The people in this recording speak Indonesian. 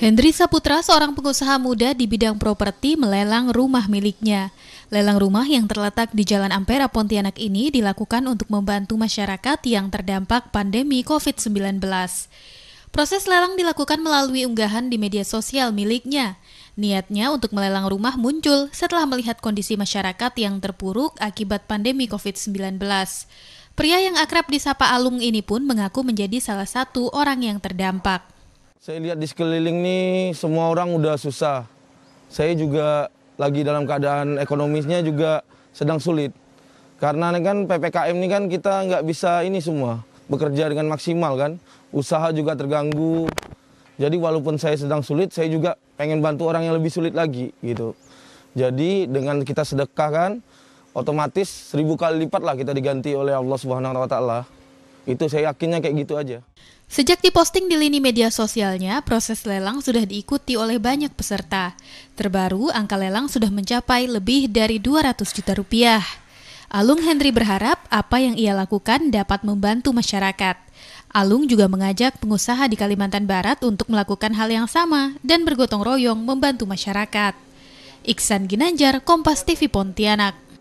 Hendri Saputra, seorang pengusaha muda di bidang properti, melelang rumah miliknya. Lelang rumah yang terletak di Jalan Ampera Pontianak ini dilakukan untuk membantu masyarakat yang terdampak pandemi COVID-19. Proses lelang dilakukan melalui unggahan di media sosial miliknya. Niatnya untuk melelang rumah muncul setelah melihat kondisi masyarakat yang terpuruk akibat pandemi COVID-19. Pria yang akrab disapa Alung ini pun mengaku menjadi salah satu orang yang terdampak. Saya lihat di sekeliling nih semua orang udah susah. Saya juga lagi dalam keadaan ekonomisnya juga sedang sulit. Karena kan PPKM ini kan kita nggak bisa ini semua bekerja dengan maksimal kan. Usaha juga terganggu. Jadi walaupun saya sedang sulit, saya juga pengen bantu orang yang lebih sulit lagi gitu. Jadi dengan kita sedekah kan, otomatis seribu kali lipat lah kita diganti oleh Allah Subhanahu Wa Taala. Itu saya yakinnya kayak gitu aja. Sejak diposting di lini media sosialnya, proses lelang sudah diikuti oleh banyak peserta. Terbaru, angka lelang sudah mencapai lebih dari 200 juta rupiah. Alung Henry berharap apa yang ia lakukan dapat membantu masyarakat. Alung juga mengajak pengusaha di Kalimantan Barat untuk melakukan hal yang sama dan bergotong royong membantu masyarakat. Iksan Ginanjar, Kompas TV Pontianak.